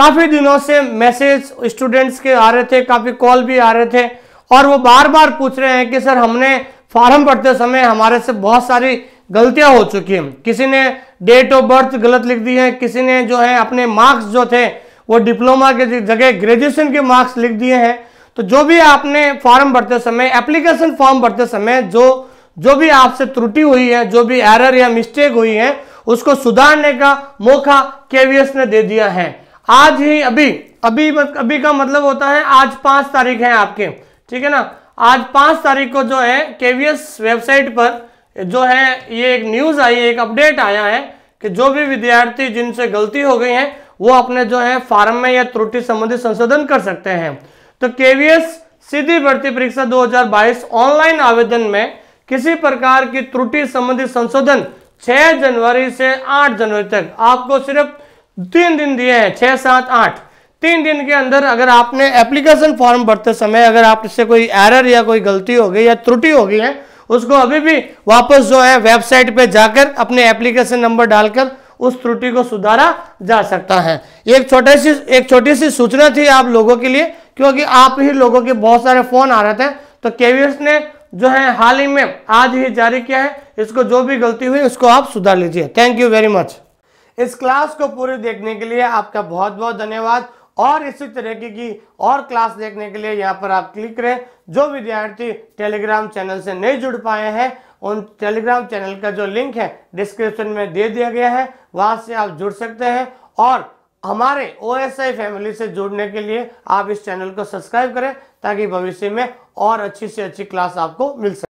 काफ़ी दिनों से मैसेज स्टूडेंट्स के आ रहे थे काफ़ी कॉल भी आ रहे थे और वो बार बार पूछ रहे हैं कि सर हमने फॉर्म भरते समय हमारे से बहुत सारी गलतियां हो चुकी हैं किसी ने डेट ऑफ बर्थ गलत लिख दी है किसी ने जो है अपने मार्क्स जो थे वो डिप्लोमा के जगह ग्रेजुएशन के मार्क्स लिख दिए हैं तो जो भी आपने फॉर्म भरते समय एप्लीकेशन फॉर्म भरते समय जो जो भी आपसे त्रुटि हुई है जो भी एरर या मिस्टेक हुई है उसको सुधारने का मौका केवीएस ने दे दिया है आज ही अभी अभी अभी का मतलब होता है आज पांच तारीख है आपके ठीक है ना आज पांच तारीख को जो है केवीएस वेबसाइट पर जो है ये एक न्यूज आई एक अपडेट आया है कि जो भी विद्यार्थी जिनसे गलती हो गई है वो अपने जो है फार्म में या त्रुटि संबंधी संशोधन कर सकते हैं तो केवीएस सीधी भर्ती परीक्षा 2022 ऑनलाइन आवेदन में किसी प्रकार की त्रुटि संबंधी संशोधन 6 जनवरी से 8 जनवरी तक आपको सिर्फ तीन दिन दिए हैं छः सात आठ तीन दिन के अंदर अगर आपने एप्लीकेशन फॉर्म भरते समय अगर आपसे कोई एरर या कोई गलती हो गई या त्रुटि हो गई है उसको अभी भी वापस जो है वेबसाइट पे जाकर अपने एप्लीकेशन नंबर डालकर उस त्रुटि को सुधारा जा सकता है एक छोटा सी एक छोटी सी सूचना थी आप लोगों के लिए क्योंकि आप ही लोगों के बहुत सारे फोन आ रहे थे तो केवीएस ने जो है हाल ही में आज ही जारी किया है इसको जो भी गलती हुई उसको आप सुधार लीजिए थैंक यू वेरी मच इस क्लास को पूरी देखने के लिए आपका बहुत बहुत धन्यवाद और इसी तरीके की और क्लास देखने के लिए यहाँ पर आप क्लिक करें जो विद्यार्थी टेलीग्राम चैनल से नहीं जुड़ पाए हैं उन टेलीग्राम चैनल का जो लिंक है डिस्क्रिप्शन में दे दिया गया है वहाँ से आप जुड़ सकते हैं और हमारे ओ फैमिली से जुड़ने के लिए आप इस चैनल को सब्सक्राइब करें ताकि भविष्य में और अच्छी से अच्छी क्लास आपको मिल सके